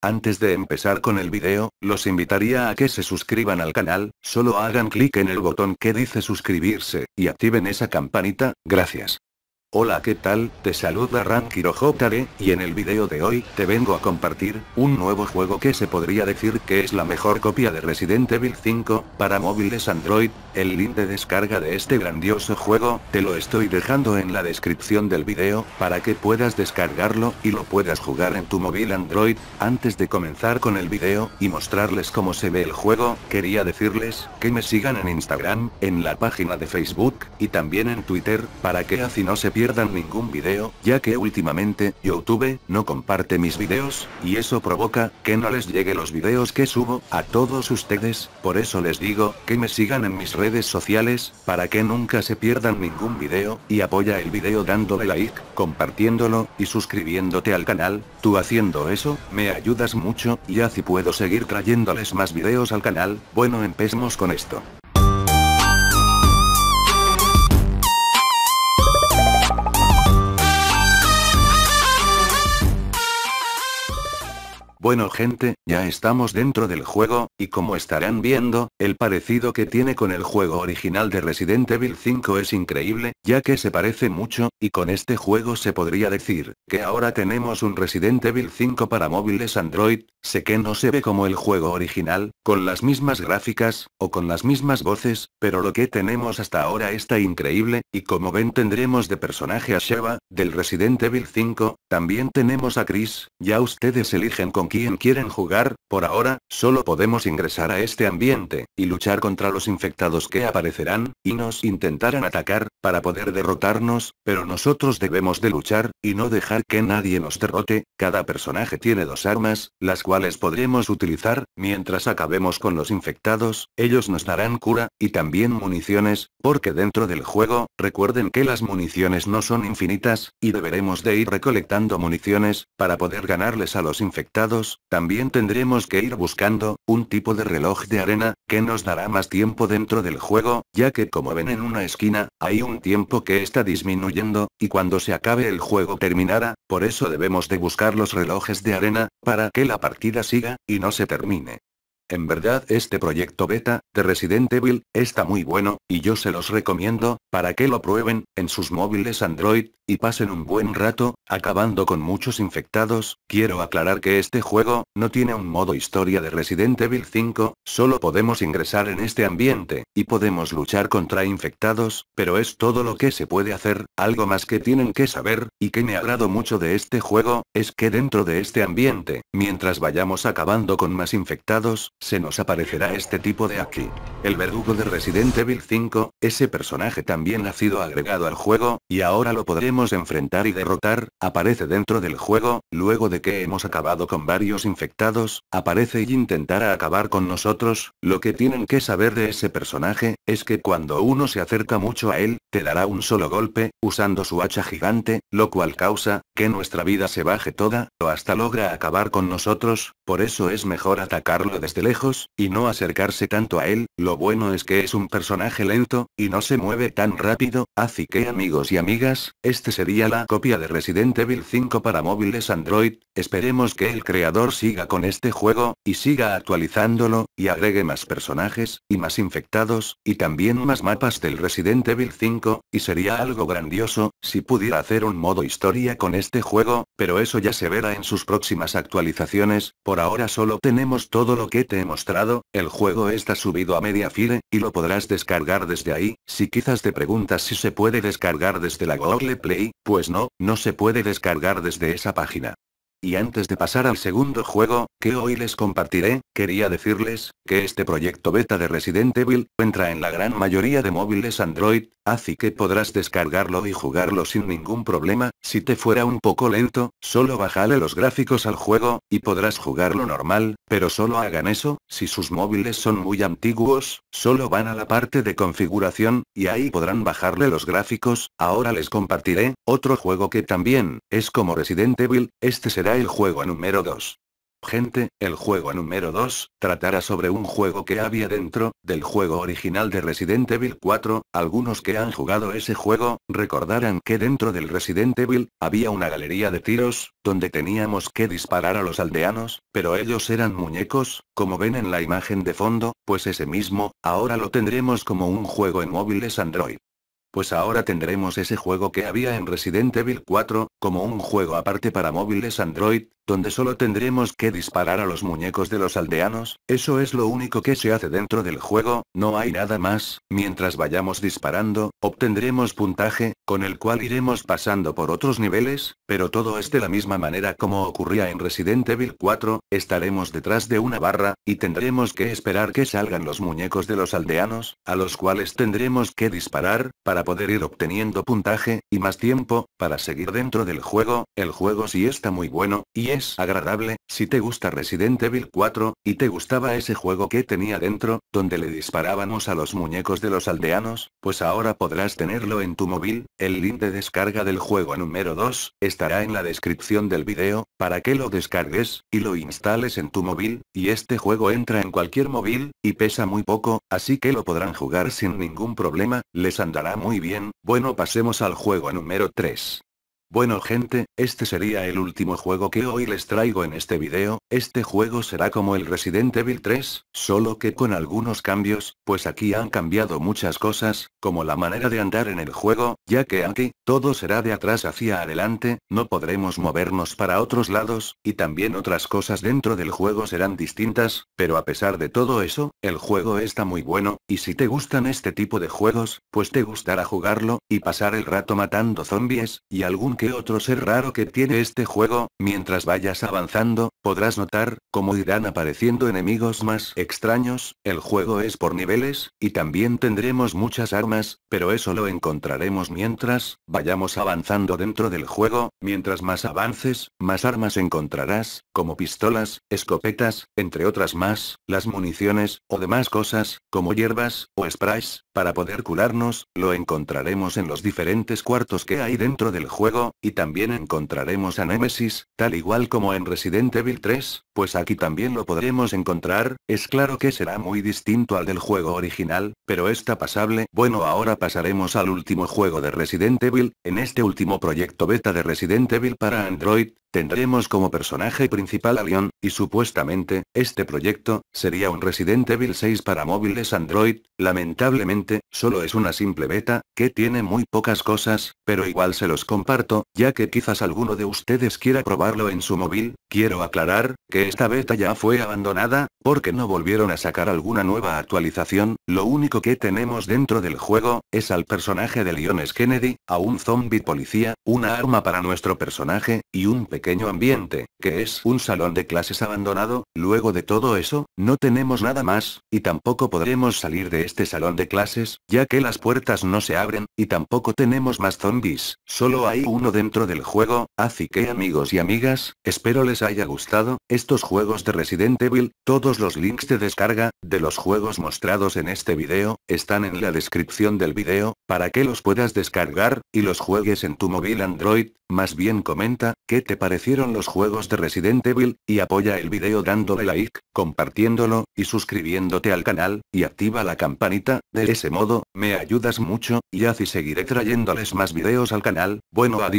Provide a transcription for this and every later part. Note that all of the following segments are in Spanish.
Antes de empezar con el video, los invitaría a que se suscriban al canal, solo hagan clic en el botón que dice suscribirse, y activen esa campanita, gracias. Hola qué tal, te saluda Rankiro y en el video de hoy, te vengo a compartir, un nuevo juego que se podría decir que es la mejor copia de Resident Evil 5, para móviles Android, el link de descarga de este grandioso juego, te lo estoy dejando en la descripción del video, para que puedas descargarlo, y lo puedas jugar en tu móvil Android, antes de comenzar con el video, y mostrarles cómo se ve el juego, quería decirles, que me sigan en Instagram, en la página de Facebook, y también en Twitter, para que así no se pierdan ningún video, ya que últimamente, Youtube, no comparte mis videos, y eso provoca, que no les llegue los videos que subo, a todos ustedes, por eso les digo, que me sigan en mis redes sociales, para que nunca se pierdan ningún video, y apoya el video dándole like, compartiéndolo, y suscribiéndote al canal, tú haciendo eso, me ayudas mucho, y así puedo seguir trayéndoles más videos al canal, bueno empecemos con esto. Bueno gente, ya estamos dentro del juego, y como estarán viendo, el parecido que tiene con el juego original de Resident Evil 5 es increíble, ya que se parece mucho, y con este juego se podría decir, que ahora tenemos un Resident Evil 5 para móviles Android, sé que no se ve como el juego original, con las mismas gráficas, o con las mismas voces, pero lo que tenemos hasta ahora está increíble, y como ven tendremos de personaje a Sheva, del Resident Evil 5, también tenemos a Chris, ya ustedes eligen con quién quieren jugar, por ahora, solo podemos ingresar a este ambiente, y luchar contra los infectados que aparecerán, y nos intentarán atacar, para poder derrotarnos, pero nosotros debemos de luchar, y no dejar que nadie nos derrote, cada personaje tiene dos armas, las cuales podremos utilizar, mientras acabemos con los infectados, ellos nos darán cura, y también municiones, porque dentro del juego, recuerden que las municiones no son infinitas, y deberemos de ir recolectando municiones, para poder ganarles a los infectados, también tendremos que ir buscando, un tipo de reloj de arena, que nos dará más tiempo dentro del juego, ya que como ven en una esquina, hay un tiempo que está disminuyendo, y cuando se acabe el juego terminará, por eso debemos de buscar los relojes de arena, para que la partida siga, y no se termine. En verdad este proyecto beta, de Resident Evil, está muy bueno, y yo se los recomiendo, para que lo prueben, en sus móviles Android, y pasen un buen rato, acabando con muchos infectados, quiero aclarar que este juego, no tiene un modo historia de Resident Evil 5, solo podemos ingresar en este ambiente, y podemos luchar contra infectados, pero es todo lo que se puede hacer, algo más que tienen que saber, y que me agrado mucho de este juego, es que dentro de este ambiente, mientras vayamos acabando con más infectados, se nos aparecerá este tipo de aquí. El verdugo de Resident Evil 5, ese personaje también ha sido agregado al juego, y ahora lo podremos enfrentar y derrotar, aparece dentro del juego, luego de que hemos acabado con varios infectados, aparece y intentará acabar con nosotros, lo que tienen que saber de ese personaje, es que cuando uno se acerca mucho a él, te dará un solo golpe, usando su hacha gigante, lo cual causa, que nuestra vida se baje toda, o hasta logra acabar con nosotros, por eso es mejor atacarlo desde lejos, y no acercarse tanto a él, lo bueno es que es un personaje lento, y no se mueve tan rápido, así que amigos y amigas, este sería la copia de Resident Evil 5 para móviles Android, esperemos que el creador siga con este juego, y siga actualizándolo, y agregue más personajes, y más infectados, y también más mapas del Resident Evil 5, y sería algo grandioso, si pudiera hacer un modo historia con este juego, pero eso ya se verá en sus próximas actualizaciones, por ahora solo tenemos todo lo que tenemos demostrado, mostrado, el juego está subido a media file, y lo podrás descargar desde ahí, si quizás te preguntas si se puede descargar desde la Google Play, pues no, no se puede descargar desde esa página. Y antes de pasar al segundo juego, que hoy les compartiré, quería decirles, que este proyecto beta de Resident Evil, entra en la gran mayoría de móviles Android, así que podrás descargarlo y jugarlo sin ningún problema, si te fuera un poco lento, solo bájale los gráficos al juego, y podrás jugarlo normal, pero solo hagan eso, si sus móviles son muy antiguos, solo van a la parte de configuración, y ahí podrán bajarle los gráficos, ahora les compartiré, otro juego que también, es como Resident Evil, este será el juego número 2. Gente, el juego número 2, tratará sobre un juego que había dentro, del juego original de Resident Evil 4, algunos que han jugado ese juego, recordarán que dentro del Resident Evil, había una galería de tiros, donde teníamos que disparar a los aldeanos, pero ellos eran muñecos, como ven en la imagen de fondo, pues ese mismo, ahora lo tendremos como un juego en móviles Android. Pues ahora tendremos ese juego que había en Resident Evil 4, como un juego aparte para móviles Android, donde solo tendremos que disparar a los muñecos de los aldeanos, eso es lo único que se hace dentro del juego, no hay nada más, mientras vayamos disparando, obtendremos puntaje, con el cual iremos pasando por otros niveles, pero todo es de la misma manera como ocurría en Resident Evil 4, estaremos detrás de una barra, y tendremos que esperar que salgan los muñecos de los aldeanos, a los cuales tendremos que disparar, para poder ir obteniendo puntaje, y más tiempo, para seguir dentro del juego, el juego si está muy bueno, y es agradable, si te gusta Resident Evil 4, y te gustaba ese juego que tenía dentro, donde le disparábamos a los muñecos de los aldeanos, pues ahora podrás tenerlo en tu móvil, el link de descarga del juego número 2, estará en la descripción del vídeo, para que lo descargues, y lo instales en tu móvil, y este juego entra en cualquier móvil, y pesa muy poco, así que lo podrán jugar sin ningún problema, les andará muy bien, bueno pasemos al juego número 3. Bueno gente, este sería el último juego que hoy les traigo en este video, este juego será como el Resident Evil 3, solo que con algunos cambios, pues aquí han cambiado muchas cosas, como la manera de andar en el juego, ya que aquí, todo será de atrás hacia adelante, no podremos movernos para otros lados, y también otras cosas dentro del juego serán distintas, pero a pesar de todo eso, el juego está muy bueno, y si te gustan este tipo de juegos, pues te gustará jugarlo, y pasar el rato matando zombies, y algún que otro ser raro que tiene este juego, mientras vayas avanzando, podrás notar, cómo irán apareciendo enemigos más extraños, el juego es por niveles, y también tendremos muchas armas, pero eso lo encontraremos mientras, vayamos avanzando dentro del juego, mientras más avances, más armas encontrarás, como pistolas, escopetas, entre otras más, las municiones, o demás cosas, como hierbas, o sprays, para poder curarnos, lo encontraremos en los diferentes cuartos que hay dentro del juego, y también encontraremos a Nemesis, tal igual como en Resident Evil 3, pues aquí también lo podremos encontrar, es claro que será muy distinto al del juego original, pero está pasable. Bueno ahora pasaremos al último juego de Resident Evil, en este último proyecto beta de Resident Evil para Android, Tendremos como personaje principal a Leon, y supuestamente, este proyecto, sería un Resident Evil 6 para móviles Android, lamentablemente, solo es una simple beta, que tiene muy pocas cosas, pero igual se los comparto ya que quizás alguno de ustedes quiera probarlo en su móvil, quiero aclarar, que esta beta ya fue abandonada, porque no volvieron a sacar alguna nueva actualización, lo único que tenemos dentro del juego, es al personaje de S Kennedy, a un zombie policía, una arma para nuestro personaje, y un pequeño ambiente, que es un salón de clases abandonado, luego de todo eso, no tenemos nada más, y tampoco podremos salir de este salón de clases, ya que las puertas no se abren, y tampoco tenemos más zombies, solo hay uno dentro del juego, así que amigos y amigas, espero les haya gustado, estos juegos de Resident Evil, todos los links de descarga, de los juegos mostrados en este video, están en la descripción del video, para que los puedas descargar, y los juegues en tu móvil Android, más bien comenta, qué te parecieron los juegos de Resident Evil, y apoya el video dándole like, compartiéndolo, y suscribiéndote al canal, y activa la campanita, de ese modo, me ayudas mucho, y así seguiré trayéndoles más videos al canal, bueno adiós.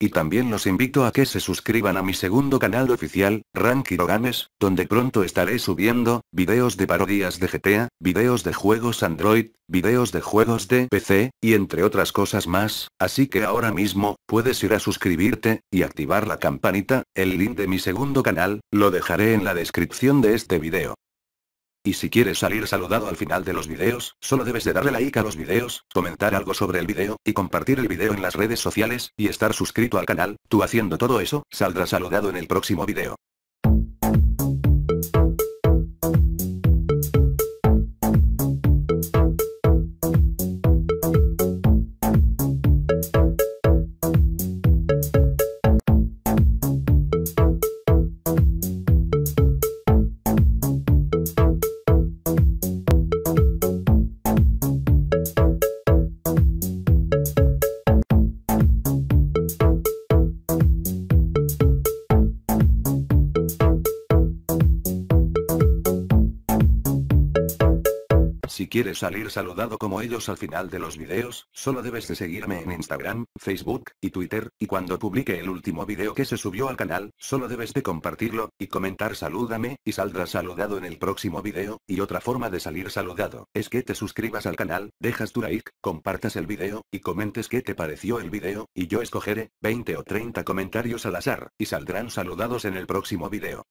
Y también los invito a que se suscriban a mi segundo canal oficial, Rankirogames, donde pronto estaré subiendo, videos de parodias de GTA, videos de juegos Android, videos de juegos de PC, y entre otras cosas más, así que ahora mismo, puedes ir a suscribirte, y activar la campanita, el link de mi segundo canal, lo dejaré en la descripción de este video. Y si quieres salir saludado al final de los videos, solo debes de darle like a los videos, comentar algo sobre el video, y compartir el video en las redes sociales, y estar suscrito al canal, tú haciendo todo eso, saldrás saludado en el próximo video. quieres salir saludado como ellos al final de los videos, solo debes de seguirme en Instagram, Facebook, y Twitter, y cuando publique el último video que se subió al canal, solo debes de compartirlo, y comentar salúdame, y saldrás saludado en el próximo video, y otra forma de salir saludado, es que te suscribas al canal, dejas tu like, compartas el video, y comentes qué te pareció el video, y yo escogeré, 20 o 30 comentarios al azar, y saldrán saludados en el próximo video.